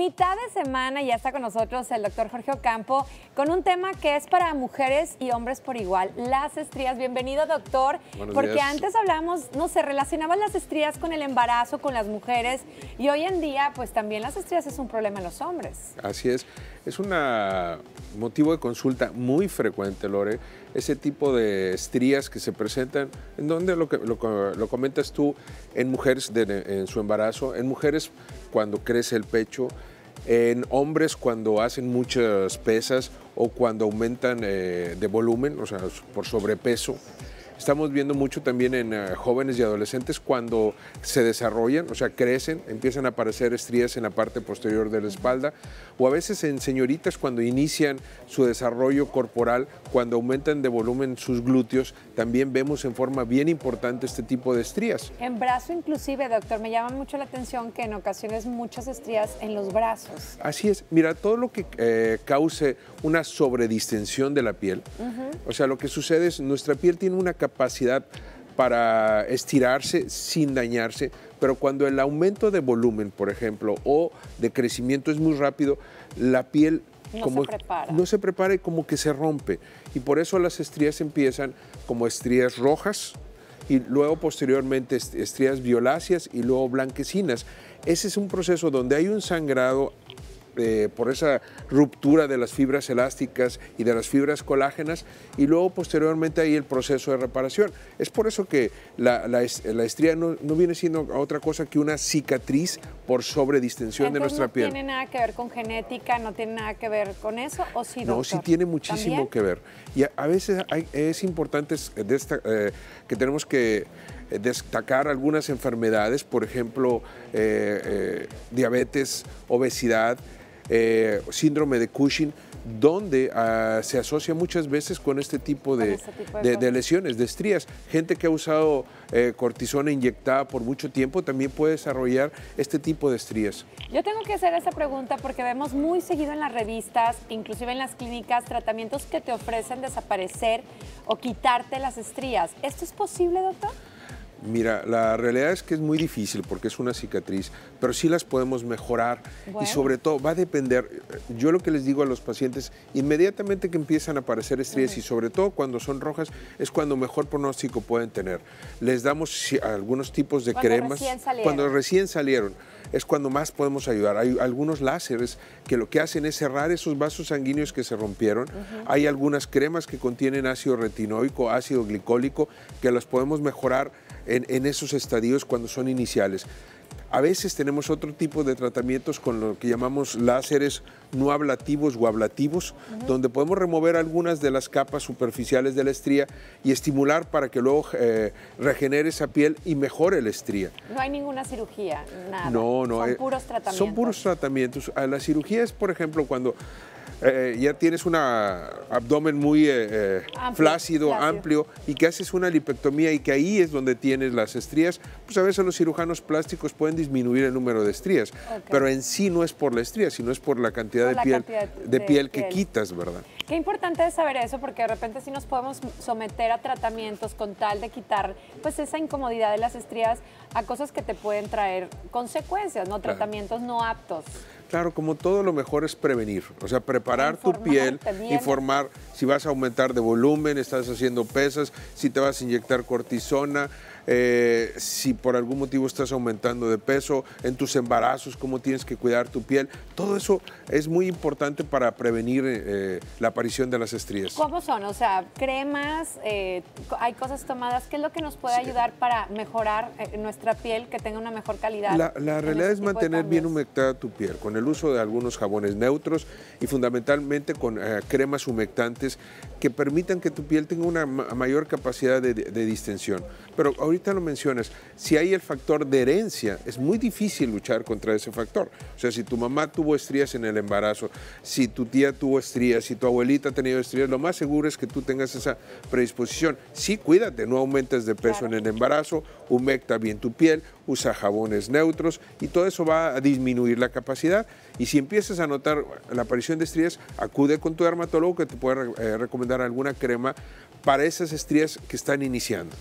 Mitad de semana ya está con nosotros el doctor Jorge Ocampo con un tema que es para mujeres y hombres por igual, las estrías. Bienvenido, doctor. porque antes hablamos, no sé, relacionaban las estrías con el embarazo, con las mujeres, y hoy en día, pues también las estrías es un problema en los hombres. Así es. Es un motivo de consulta muy frecuente, Lore, ese tipo de estrías que se presentan, en donde lo, que, lo, lo comentas tú, en mujeres de, en su embarazo, en mujeres cuando crece el pecho, en hombres cuando hacen muchas pesas o cuando aumentan eh, de volumen, o sea, por sobrepeso, estamos viendo mucho también en eh, jóvenes y adolescentes cuando se desarrollan, o sea, crecen, empiezan a aparecer estrías en la parte posterior de la espalda, o a veces en señoritas cuando inician su desarrollo corporal, cuando aumentan de volumen sus glúteos, también vemos en forma bien importante este tipo de estrías. En brazo inclusive, doctor, me llama mucho la atención que en ocasiones muchas estrías en los brazos. Así es, mira, todo lo que eh, cause una sobredistensión de la piel, o sea, lo que sucede es nuestra piel tiene una capacidad capacidad para estirarse sin dañarse, pero cuando el aumento de volumen, por ejemplo, o de crecimiento es muy rápido, la piel no como, se No se prepara y como que se rompe. Y por eso las estrías empiezan como estrías rojas y luego posteriormente estrías violáceas y luego blanquecinas. Ese es un proceso donde hay un sangrado este, por esa ruptura de las fibras elásticas y de las fibras colágenas y luego posteriormente hay el proceso de reparación. Es por eso que la, la, estría no, viene siendo otra cosa que una cicatriz por sobredistensión de nuestra piel. No tiene nada que ver con genética, no tiene nada que ver con eso, ¿o sí, No, sí tiene muchísimo que ver. Y a, veces es importante eh, eh, que tenemos que eh, destacar algunas enfermedades, por ejemplo, diabetes, obesidad, eh, síndrome de Cushing, donde ah, se asocia muchas veces con este tipo de, este lesiones, de estrías. Gente que ha usado eh, cortisona inyectada por mucho tiempo también puede desarrollar este tipo de estrías. Yo tengo que hacer esa pregunta porque vemos muy seguido en las revistas, inclusive en las clínicas, tratamientos que te ofrecen desaparecer o quitarte las estrías. ¿Esto es posible, doctor? Mira, la realidad es que es muy difícil porque es una cicatriz, pero sí las podemos mejorar y sobre todo va a depender, yo lo que les digo a los pacientes, inmediatamente que empiezan a aparecer estrías y sobre todo cuando son rojas es cuando mejor pronóstico pueden tener. Les damos algunos tipos de cremas cuando recién salieron es cuando más podemos ayudar. Hay algunos láseres que lo que hacen es cerrar esos vasos sanguíneos que se rompieron. Hay algunas cremas que contienen ácido retinoico, ácido glicólico, que las podemos mejorar en, esos estadios cuando son iniciales. A veces tenemos otro tipo de tratamientos con lo que llamamos láseres no ablativos o ablativos, donde podemos remover algunas de las capas superficiales de la estría y estimular para que luego eh, regenere esa piel y mejore la estría. No hay ninguna cirugía, nada. No, no. Son eh, puros tratamientos. Son puros tratamientos. Ah, la cirugía es, por ejemplo, cuando eh, ya tienes un abdomen muy eh, eh, flácido, amplio, y que haces una lipectomía y que ahí es donde tienes las estrías, pues a veces los cirujanos plásticos pueden disminuir el número de estrías, pero en sí no es por la estría, sino es por la cantidad, de, piel, de, piel, que quitas, ¿verdad? Qué importante es saber eso, porque de repente sí nos podemos someter a tratamientos con tal de quitar pues esa incomodidad de las estrías a cosas que te pueden traer consecuencias, ¿no? Tratamientos no aptos. Claro, como todo lo mejor es prevenir, o sea, preparar tu piel, informar si vas a aumentar de volumen, estás haciendo pesas, si te vas a inyectar cortisona, eh, si por algún motivo estás aumentando de peso, en tus embarazos, cómo tienes que cuidar tu piel. Todo eso es muy importante para prevenir eh, la aparición de las estrías. ¿Cómo son? O sea, cremas, eh, hay cosas tomadas. ¿Qué es lo que nos puede ayudar para mejorar nuestra piel, que tenga una mejor calidad? La, realidad este es mantener bien humectada tu piel con el uso de algunos jabones neutros y fundamentalmente con cremas humectantes que permitan que tu piel tenga una mayor capacidad de, distensión. Pero ahorita lo mencionas, si hay el factor de herencia, es muy difícil luchar contra ese factor. O sea, si tu mamá tuvo estrías en el embarazo, si tu tía tuvo estrías, si tu abuelita ha tenido estrías, lo más seguro es que tú tengas esa predisposición. Sí, cuídate, no aumentes de peso en el embarazo, humecta bien tu piel, usa jabones neutros y todo eso va a disminuir la capacidad. Y si empiezas a notar la aparición de estrías, acude con tu dermatólogo que te puede eh, recomendar alguna crema para esas estrías que están iniciando.